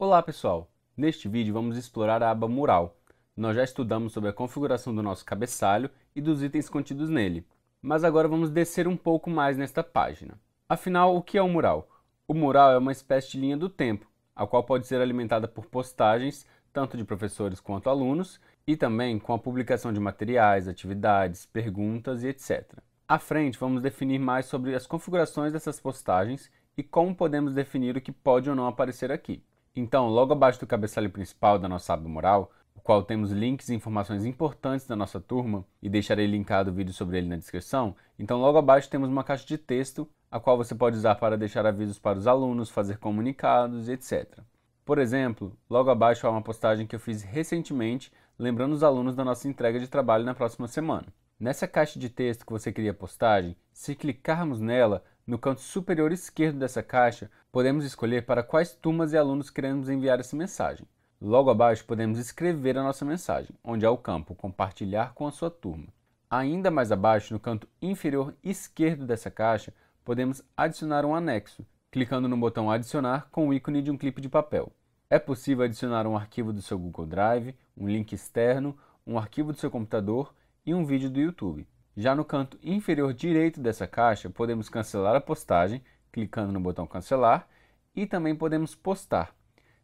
Olá pessoal, neste vídeo vamos explorar a aba Mural. Nós já estudamos sobre a configuração do nosso cabeçalho e dos itens contidos nele, mas agora vamos descer um pouco mais nesta página. Afinal, o que é um mural? O mural é uma espécie de linha do tempo, a qual pode ser alimentada por postagens, tanto de professores quanto alunos, e também com a publicação de materiais, atividades, perguntas e etc. À frente, vamos definir mais sobre as configurações dessas postagens e como podemos definir o que pode ou não aparecer aqui. Então, logo abaixo do cabeçalho principal da nossa aba moral, o qual temos links e informações importantes da nossa turma, e deixarei linkado o vídeo sobre ele na descrição, então logo abaixo temos uma caixa de texto, a qual você pode usar para deixar avisos para os alunos, fazer comunicados, etc. Por exemplo, logo abaixo há uma postagem que eu fiz recentemente, lembrando os alunos da nossa entrega de trabalho na próxima semana. Nessa caixa de texto que você cria a postagem, se clicarmos nela, no canto superior esquerdo dessa caixa, podemos escolher para quais turmas e alunos queremos enviar essa mensagem. Logo abaixo, podemos escrever a nossa mensagem, onde há o campo Compartilhar com a sua turma. Ainda mais abaixo, no canto inferior esquerdo dessa caixa, podemos adicionar um anexo, clicando no botão Adicionar com o ícone de um clipe de papel. É possível adicionar um arquivo do seu Google Drive, um link externo, um arquivo do seu computador e um vídeo do YouTube. Já no canto inferior direito dessa caixa, podemos cancelar a postagem clicando no botão cancelar e também podemos postar.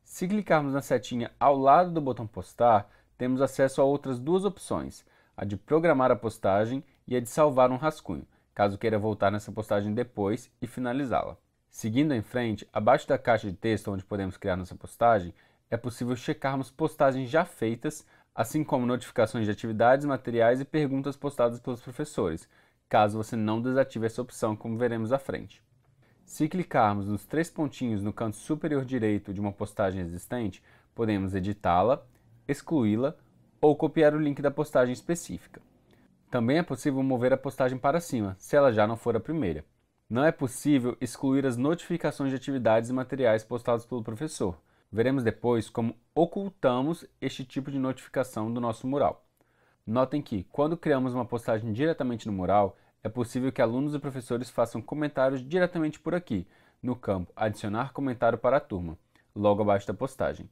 Se clicarmos na setinha ao lado do botão postar, temos acesso a outras duas opções, a de programar a postagem e a de salvar um rascunho, caso queira voltar nessa postagem depois e finalizá-la. Seguindo em frente, abaixo da caixa de texto onde podemos criar nossa postagem, é possível checarmos postagens já feitas, assim como notificações de atividades, materiais e perguntas postadas pelos professores, caso você não desative essa opção, como veremos à frente. Se clicarmos nos três pontinhos no canto superior direito de uma postagem existente, podemos editá-la, excluí-la ou copiar o link da postagem específica. Também é possível mover a postagem para cima, se ela já não for a primeira. Não é possível excluir as notificações de atividades e materiais postados pelo professor. Veremos depois como ocultamos este tipo de notificação do nosso mural. Notem que, quando criamos uma postagem diretamente no mural, é possível que alunos e professores façam comentários diretamente por aqui, no campo Adicionar comentário para a turma, logo abaixo da postagem.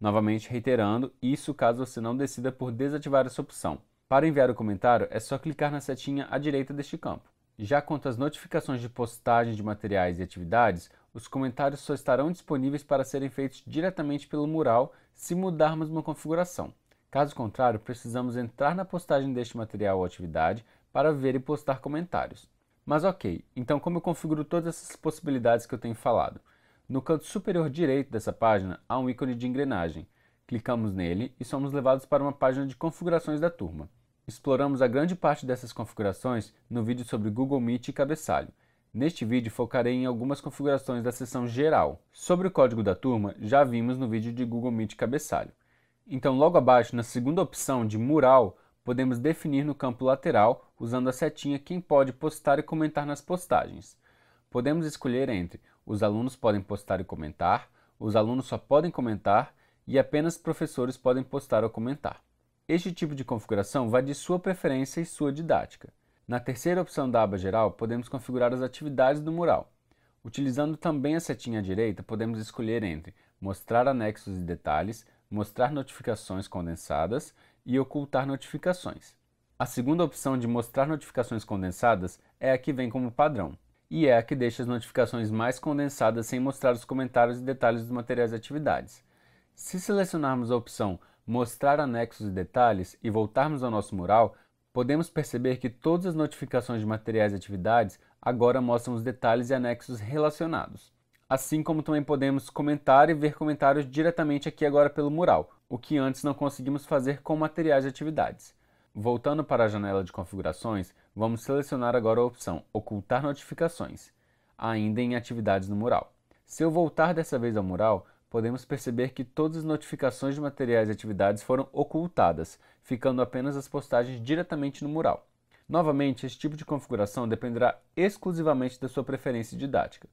Novamente reiterando, isso caso você não decida por desativar essa opção. Para enviar o comentário, é só clicar na setinha à direita deste campo. Já quanto às notificações de postagem de materiais e atividades, os comentários só estarão disponíveis para serem feitos diretamente pelo mural se mudarmos uma configuração. Caso contrário, precisamos entrar na postagem deste material ou atividade, para ver e postar comentários. Mas ok, então como eu configuro todas essas possibilidades que eu tenho falado? No canto superior direito dessa página há um ícone de engrenagem. Clicamos nele e somos levados para uma página de configurações da turma. Exploramos a grande parte dessas configurações no vídeo sobre Google Meet e cabeçalho. Neste vídeo focarei em algumas configurações da seção geral. Sobre o código da turma, já vimos no vídeo de Google Meet cabeçalho. Então, logo abaixo, na segunda opção de mural, podemos definir no campo lateral, usando a setinha, quem pode postar e comentar nas postagens. Podemos escolher entre os alunos podem postar e comentar, os alunos só podem comentar e apenas professores podem postar ou comentar. Este tipo de configuração vai de sua preferência e sua didática. Na terceira opção da aba geral, podemos configurar as atividades do mural. Utilizando também a setinha à direita, podemos escolher entre mostrar anexos e detalhes, mostrar notificações condensadas e ocultar notificações. A segunda opção de mostrar notificações condensadas é a que vem como padrão e é a que deixa as notificações mais condensadas sem mostrar os comentários e detalhes dos materiais e atividades. Se selecionarmos a opção Mostrar anexos e detalhes e voltarmos ao nosso mural, podemos perceber que todas as notificações de materiais e atividades agora mostram os detalhes e anexos relacionados assim como também podemos comentar e ver comentários diretamente aqui agora pelo mural, o que antes não conseguimos fazer com materiais de atividades. Voltando para a janela de configurações, vamos selecionar agora a opção Ocultar notificações, ainda em atividades no mural. Se eu voltar dessa vez ao mural, podemos perceber que todas as notificações de materiais e atividades foram ocultadas, ficando apenas as postagens diretamente no mural. Novamente, esse tipo de configuração dependerá exclusivamente da sua preferência didática.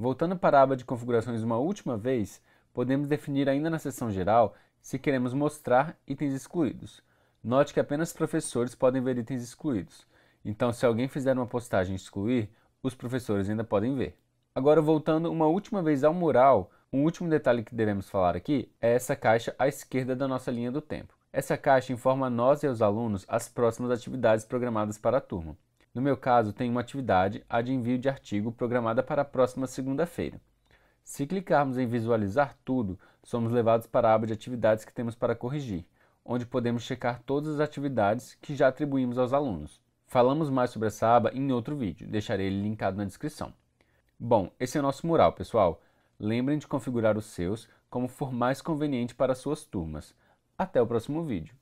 Voltando para a aba de configurações uma última vez, podemos definir ainda na seção geral se queremos mostrar itens excluídos. Note que apenas professores podem ver itens excluídos. Então, se alguém fizer uma postagem excluir, os professores ainda podem ver. Agora, voltando uma última vez ao mural, um último detalhe que devemos falar aqui é essa caixa à esquerda da nossa linha do tempo. Essa caixa informa a nós e aos alunos as próximas atividades programadas para a turma. No meu caso, tem uma atividade, a de envio de artigo, programada para a próxima segunda-feira. Se clicarmos em visualizar tudo, somos levados para a aba de atividades que temos para corrigir, onde podemos checar todas as atividades que já atribuímos aos alunos. Falamos mais sobre essa aba em outro vídeo, deixarei ele linkado na descrição. Bom, esse é o nosso mural, pessoal. Lembrem de configurar os seus como for mais conveniente para suas turmas. Até o próximo vídeo.